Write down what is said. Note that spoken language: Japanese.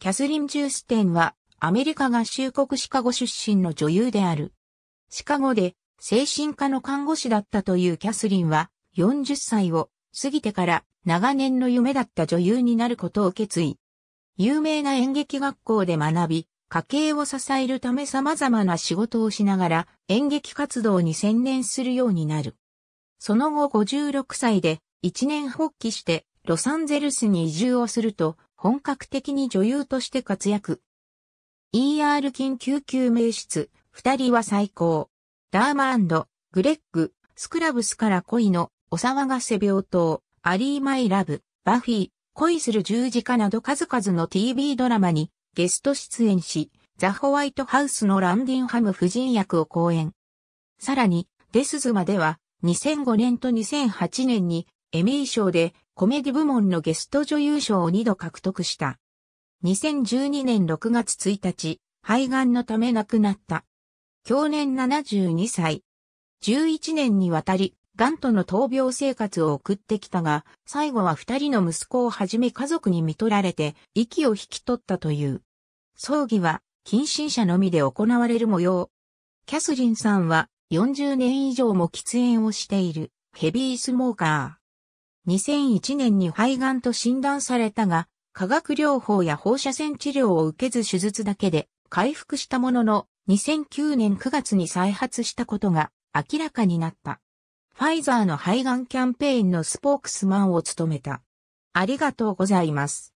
キャスリン・ジューステンは、アメリカ合衆国シカゴ出身の女優である。シカゴで、精神科の看護師だったというキャスリンは、40歳を過ぎてから長年の夢だった女優になることを決意。有名な演劇学校で学び、家計を支えるため様々な仕事をしながら演劇活動に専念するようになる。その後56歳で一年発起してロサンゼルスに移住をすると、本格的に女優として活躍。ER 緊急救命室、二人は最高。ダーマグレッグ、スクラブスから恋の、お騒がせ病棟、アリーマイラブ、バフィー、恋する十字架など数々の TV ドラマにゲスト出演し、ザ・ホワイトハウスのランディンハム夫人役を講演。さらに、デスズマでは2005年と2008年にエミー賞でコメディ部門のゲスト女優賞を2度獲得した。2012年6月1日、肺がんのため亡くなった。去年72歳。11年にわたり、ガンとの闘病生活を送ってきたが、最後は二人の息子をはじめ家族に見取られて、息を引き取ったという。葬儀は、近親者のみで行われる模様。キャスリンさんは、40年以上も喫煙をしている、ヘビースモーカー。2001年に肺がんと診断されたが、化学療法や放射線治療を受けず手術だけで回復したものの、2009年9月に再発したことが明らかになった。ファイザーの肺がんキャンペーンのスポークスマンを務めた。ありがとうございます。